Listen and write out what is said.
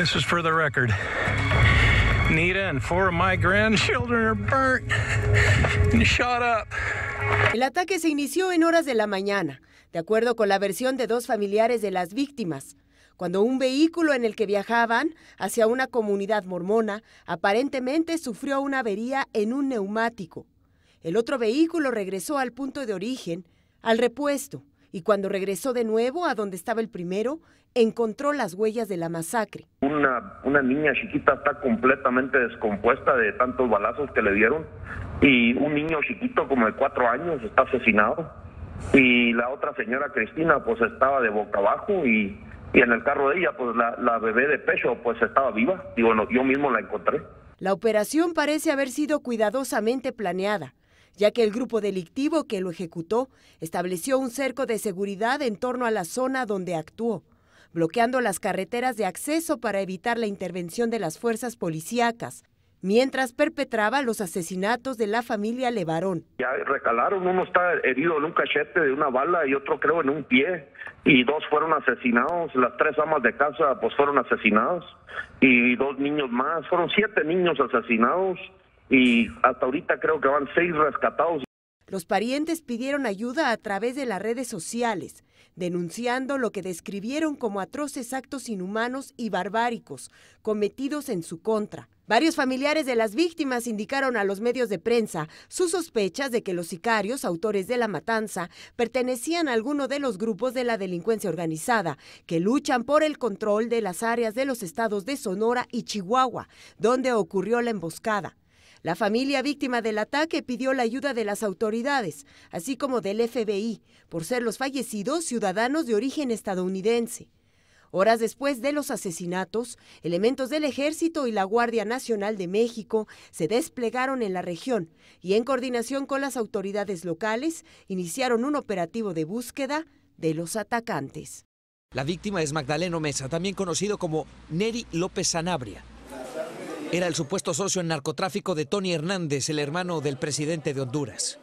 record. Nita El ataque se inició en horas de la mañana, de acuerdo con la versión de dos familiares de las víctimas, cuando un vehículo en el que viajaban hacia una comunidad mormona aparentemente sufrió una avería en un neumático. El otro vehículo regresó al punto de origen, al repuesto, y cuando regresó de nuevo a donde estaba el primero, encontró las huellas de la masacre. Una, una niña chiquita está completamente descompuesta de tantos balazos que le dieron y un niño chiquito como de cuatro años está asesinado y la otra señora Cristina pues estaba de boca abajo y, en el carro de ella pues la, bebé de pecho pues estaba viva, digo yo mismo la encontré. La operación parece haber sido cuidadosamente planeada ya que el grupo delictivo que lo ejecutó estableció un cerco de seguridad en torno a la zona donde actuó, bloqueando las carreteras de acceso para evitar la intervención de las fuerzas policíacas, mientras perpetraba los asesinatos de la familia Levarón. Ya recalaron, uno está herido en un cachete de una bala y otro creo en un pie, y dos fueron asesinados, las tres amas de casa pues fueron asesinadas, y dos niños más, fueron siete niños asesinados, y hasta ahorita creo que van seis rescatados. Los parientes pidieron ayuda a través de las redes sociales, denunciando lo que describieron como atroces actos inhumanos y barbáricos cometidos en su contra. Varios familiares de las víctimas indicaron a los medios de prensa sus sospechas de que los sicarios, autores de la matanza, pertenecían a alguno de los grupos de la delincuencia organizada que luchan por el control de las áreas de los estados de Sonora y Chihuahua, donde ocurrió la emboscada. La familia víctima del ataque pidió la ayuda de las autoridades, así como del FBI, por ser los fallecidos ciudadanos de origen estadounidense. Horas después de los asesinatos, elementos del Ejército y la Guardia Nacional de México se desplegaron en la región y en coordinación con las autoridades locales iniciaron un operativo de búsqueda de los atacantes. La víctima es Magdaleno Mesa, también conocido como Neri López Sanabria. Era el supuesto socio en narcotráfico de Tony Hernández, el hermano del presidente de Honduras.